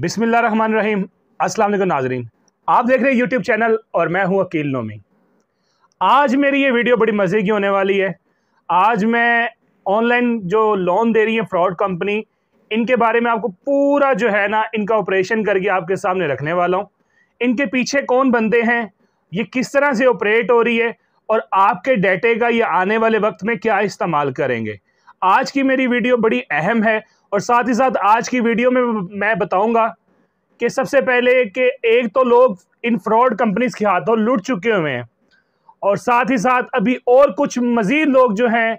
बिसमिल्ल run रहीम अस्सलाम नाजरीन आप देख रहे हैं यूट्यूब चैनल और मैं हूं अकील नोमी आज मेरी ये वीडियो बड़ी मज़े की होने वाली है आज मैं ऑनलाइन जो लोन दे रही है फ्रॉड कंपनी इनके बारे में आपको पूरा जो है ना इनका ऑपरेशन करके आपके सामने रखने वाला हूँ इनके पीछे कौन बंदे हैं ये किस तरह से ऑपरेट हो रही है और आपके डेटे का ये आने वाले वक्त में क्या इस्तेमाल करेंगे आज की मेरी वीडियो बड़ी अहम है और साथ ही साथ आज की वीडियो में मैं बताऊंगा कि सबसे पहले कि एक तो लोग इन फ्रॉड कंपनीज के हाथों लुट चुके हुए हैं और साथ ही साथ अभी और कुछ मज़ीद लोग जो हैं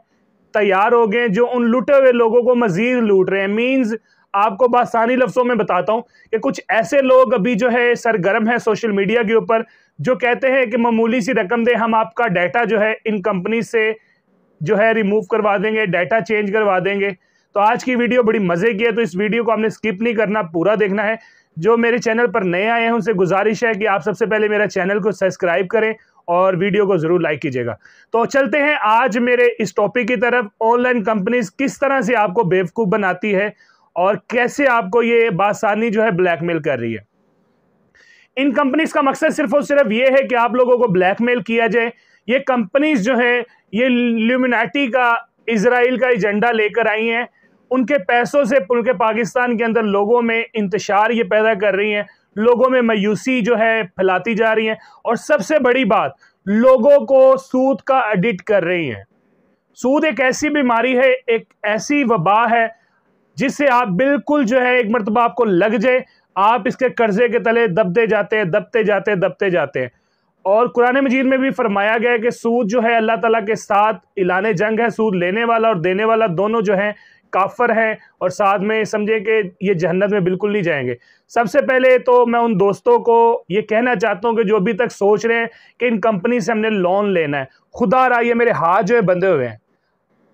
तैयार हो गए जो उन लुटे हुए लोगों को मज़ीद लूट रहे हैं मीन्स आपको बासानी लफ्ज़ों में बताता हूँ कि कुछ ऐसे लोग अभी जो है सरगर्म है सोशल मीडिया के ऊपर जो कहते हैं कि मामूली सी रकम दे हम आपका डाटा जो है इन कंपनी से जो है रिमूव करवा देंगे डाटा चेंज करवा देंगे तो आज की वीडियो बड़ी मज़े की है तो इस वीडियो को हमने स्किप नहीं करना पूरा देखना है जो मेरे चैनल पर नए आए हैं उनसे गुजारिश है कि आप सबसे पहले मेरा चैनल को सब्सक्राइब करें और वीडियो को ज़रूर लाइक कीजिएगा तो चलते हैं आज मेरे इस टॉपिक की तरफ ऑनलाइन कंपनीज किस तरह से आपको बेवकूफ़ बनाती है और कैसे आपको ये बासानी जो है ब्लैकमेल कर रही है इन कंपनीज का मकसद सिर्फ और सिर्फ ये है कि आप लोगों को ब्लैकमेल किया जाए ये कंपनीज जो है ये ल्यूमिनाटी का इसराइल का एजेंडा लेकर आई हैं उनके पैसों से के पाकिस्तान के अंदर लोगों में इंतशार ये पैदा कर रही हैं लोगों में मायूसी जो है फैलाती जा रही हैं और सबसे बड़ी बात लोगों को सूद का एडिट कर रही हैं सूद एक ऐसी बीमारी है एक ऐसी वबा है जिससे आप बिल्कुल जो है एक मरतबा आपको लग जाए आप इसके कर्जे के तले दबते जाते हैं दबते जाते हैं दबते जाते हैं और कुरान मजीद में भी फरमाया गया है कि सूद जो है अल्लाह ताला के साथ इलाने जंग है सूद लेने वाला और देने वाला दोनों जो है काफ़र हैं और साथ में समझे कि ये जहन्नत में बिल्कुल नहीं जाएंगे सबसे पहले तो मैं उन दोस्तों को ये कहना चाहता हूँ कि जो अभी तक सोच रहे हैं कि इन कंपनी से हमने लोन लेना है खुदा रहा ये मेरे हाथ जो है बंधे हुए हैं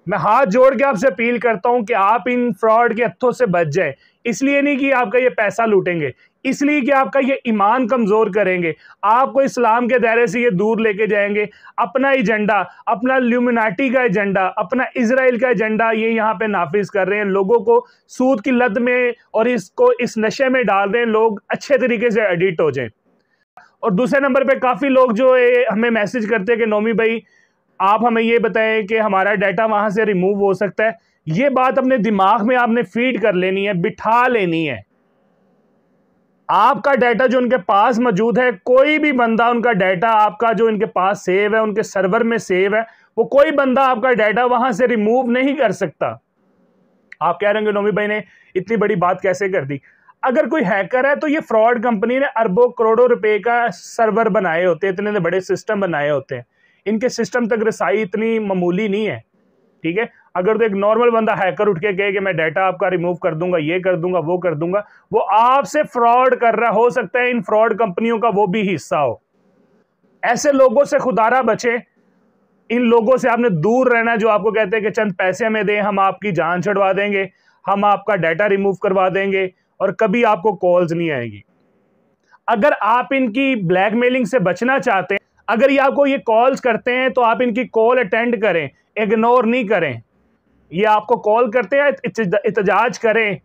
मैं हाथ जोड़ के आपसे अपील करता हूँ कि आप इन फ्रॉड के हत्थों से बच जाए इसलिए नहीं कि आपका ये पैसा लूटेंगे इसलिए कि आपका ये ईमान कमज़ोर करेंगे आपको इस्लाम के दायरे से ये दूर लेके जाएंगे अपना एजेंडा अपना ल्यूमिनाटी का एजेंडा अपना इसराइल का एजेंडा ये यहाँ पे नाफिज कर रहे हैं लोगों को सूद की लत में और इसको इस नशे में डाल रहे हैं लोग अच्छे तरीके से एडिट हो जाए और दूसरे नंबर पर काफ़ी लोग जो है हमें मैसेज करते हैं कि नोमी भाई आप हमें ये बताएं कि हमारा डाटा वहाँ से रिमूव हो सकता है ये बात अपने दिमाग में आपने फीड कर लेनी है बिठा लेनी है आपका डाटा जो उनके पास मौजूद है कोई भी बंदा उनका डाटा आपका जो इनके पास सेव है उनके सर्वर में सेव है वो कोई बंदा आपका डाटा वहां से रिमूव नहीं कर सकता आप कह रहे होंगे नोमी भाई ने इतनी बड़ी बात कैसे कर दी अगर कोई हैकर है तो ये फ्रॉड कंपनी ने अरबों करोड़ों रुपए का सर्वर बनाए होते हैं इतने बड़े सिस्टम बनाए होते हैं इनके सिस्टम तक रसाई इतनी मामूली नहीं है ठीक है अगर तो एक नॉर्मल बंदा हैकर उठ के कहे कि मैं डाटा आपका रिमूव कर दूंगा ये कर दूंगा वो कर दूंगा वो आपसे फ्रॉड कर रहा हो सकता है इन फ्रॉड कंपनियों का वो भी हिस्सा हो ऐसे लोगों से खुदारा बचे इन लोगों से आपने दूर रहना जो आपको कहते हैं कि चंद पैसे हमें दें हम आपकी जान छुड़वा देंगे हम आपका डाटा रिमूव करवा देंगे और कभी आपको कॉल्स नहीं आएगी अगर आप इनकी ब्लैकमेलिंग से बचना चाहते हैं अगर ये आपको ये कॉल्स करते हैं तो आप इनकी कॉल अटेंड करें इग्नोर नहीं करें ये आपको कॉल करते हैं इतजाज करें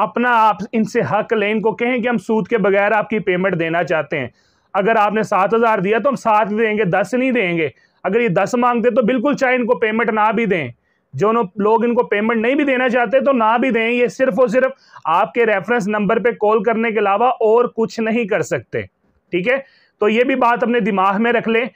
अपना आप इनसे हक लें इनको कहें कि हम सूद के बगैर आपकी पेमेंट देना चाहते हैं अगर आपने सात हज़ार दिया तो हम सात देंगे दस नहीं देंगे अगर ये दस मांगते तो बिल्कुल चाहे इनको पेमेंट ना भी दें जो लोग इनको पेमेंट नहीं भी देना चाहते तो ना भी दें ये सिर्फ और सिर्फ आपके रेफरेंस नंबर पे कॉल करने के अलावा और कुछ नहीं कर सकते ठीक है तो ये भी बात अपने दिमाग में रख लें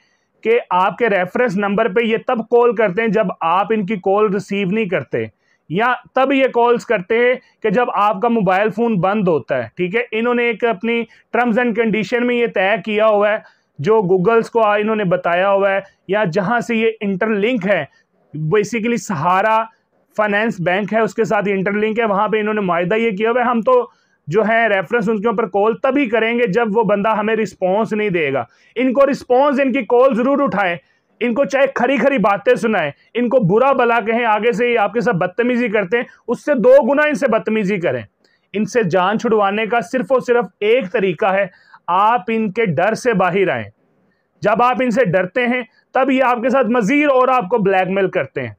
कि आपके रेफरेंस नंबर पे ये तब कॉल करते हैं जब आप इनकी कॉल रिसीव नहीं करते या तब ये कॉल्स करते हैं कि जब आपका मोबाइल फ़ोन बंद होता है ठीक है इन्होंने एक अपनी टर्म्स एंड कंडीशन में ये तय किया हुआ है जो गूगल्स को इन्होंने बताया हुआ है या जहाँ से ये इंटरलिंक है बेसिकली सहारा फाइनेंस बैंक है उसके साथ इंटरलिंक है वहाँ पे इन्होंने माह ये किया हुआ है हम तो जो है रेफरेंस उनके ऊपर कॉल तभी करेंगे जब वो बंदा हमें रिस्पॉन्स नहीं देगा इनको रिस्पॉन्स इनकी कॉल ज़रूर उठाए इनको चाहे खरी खरी बातें सुनाएं इनको बुरा भला कहें आगे से आपके साथ बदतमीजी करते हैं उससे दो गुना इनसे बदतमीजी करें इनसे जान छुड़वाने का सिर्फ और सिर्फ एक तरीका है आप इनके डर से बाहर आए जब आप इनसे डरते हैं तब ये आपके साथ मज़ीद और आपको ब्लैकमेल करते हैं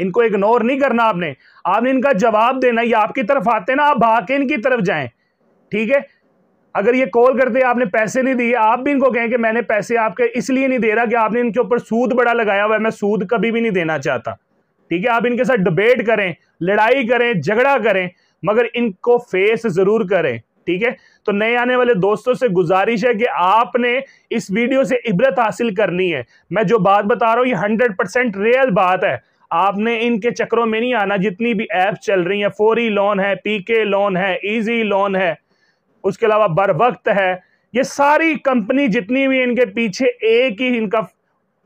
इनको इग्नोर नहीं करना आपने आपने इनका जवाब देना ये आपकी तरफ आते ना आप भाग के इनकी तरफ जाए ठीक है अगर ये कॉल करते आपने पैसे नहीं दिए आप भी इनको कहें कि मैंने पैसे आपके इसलिए नहीं दे रहा कि आपने इनके ऊपर सूद बड़ा लगाया हुआ है मैं सूद कभी भी नहीं देना चाहता ठीक है आप इनके साथ डिबेट करें लड़ाई करें झगड़ा करें मगर इनको फेस जरूर करें ठीक है तो नए आने वाले दोस्तों से गुजारिश है कि आपने इस वीडियो से इबरत हासिल करनी है मैं जो बात बता रहा हूं ये हंड्रेड परसेंट रियल बात है आपने इनके चक्रों में नहीं आना जितनी भी ऐप्स चल रही हैं फोरी लोन है पीके लोन है इजी लोन है उसके अलावा बर वक्त है ये सारी कंपनी जितनी भी इनके पीछे एक ही इनका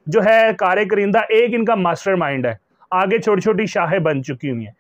जो है कार्य करिंदा एक इनका मास्टर माइंड है आगे छोटी छोटी शाहें बन चुकी हुई हैं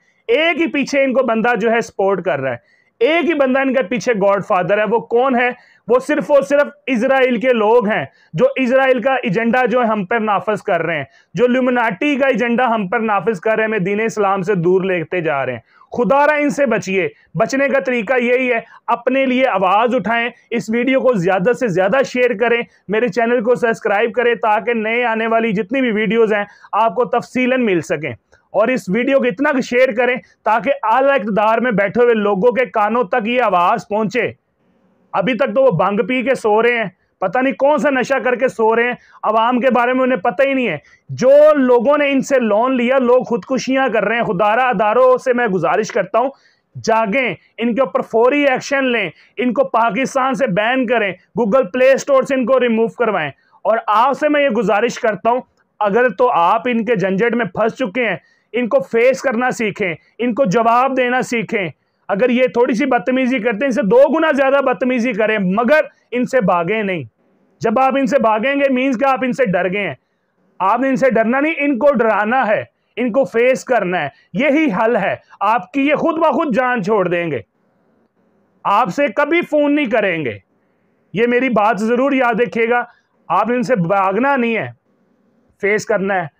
एक ही पीछे इनको बंदा जो है सपोर्ट कर रहा है एक ही बंदा इनके पीछे गॉड फादर है वो कौन है वो सिर्फ और सिर्फ इसराइल के लोग हैं जो इसराइल का एजेंडा जो है हम पर नाफज कर रहे हैं जो लुमनाटी का एजेंडा हम पर नाफज कर रहे हैं हमें दीन इस्लाम से दूर लेते जा रहे हैं खुदारा इनसे बचिए बचने का तरीका यही है अपने लिए आवाज़ उठाएं इस वीडियो को ज़्यादा से ज़्यादा शेयर करें मेरे चैनल को सब्सक्राइब करें ताकि नए आने वाली जितनी भी वीडियोज़ हैं आपको तफसीला मिल सकें और इस वीडियो को इतना शेयर करें ताकि आला इकदार में बैठे हुए लोगों के कानों तक ये आवाज़ पहुँचे अभी तक तो वो भंग पी के सो रहे हैं पता नहीं कौन सा नशा करके सो रहे हैं आवाम के बारे में उन्हें पता ही नहीं है जो लोगों ने इनसे लोन लिया लोग खुदकुशियां कर रहे हैं खुदारा अदारों से मैं गुजारिश करता हूं जागें इनके ऊपर फौरी एक्शन लें इनको पाकिस्तान से बैन करें गूगल प्ले स्टोर से इनको रिमूव करवाएं और आपसे मैं ये गुजारिश करता हूं अगर तो आप इनके झंझट में फंस चुके हैं इनको फेस करना सीखें इनको जवाब देना सीखें अगर ये थोड़ी सी बदतमीजी करते हैं इनसे दो गुना ज़्यादा बदतमीजी करें मगर इनसे भागे नहीं जब आप इनसे भागेंगे मीन्स का आप इनसे डर गए हैं आपने इनसे डरना नहीं इनको डराना है इनको फेस करना है यही हल है आपकी ये खुद ब खुद जान छोड़ देंगे आपसे कभी फ़ोन नहीं करेंगे ये मेरी बात ज़रूर याद रखिएगा आपने इनसे भागना नहीं है फेस करना है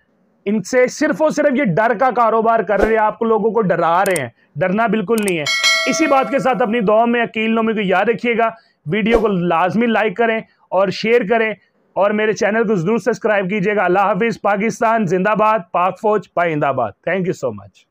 इनसे सिर्फ और सिर्फ ये डर का कारोबार कर रहे हैं आप लोगों को डरा रहे हैं डरना बिल्कुल नहीं है इसी बात के साथ अपनी दुआ में अकील नोमी को याद रखिएगा वीडियो को लाजमी लाइक करें और शेयर करें और मेरे चैनल को ज़रूर सब्सक्राइब कीजिएगा अल्लाह हाफिज़ पाकिस्तान जिंदाबाद पाक फौज पाइंदाबाद थैंक यू सो मच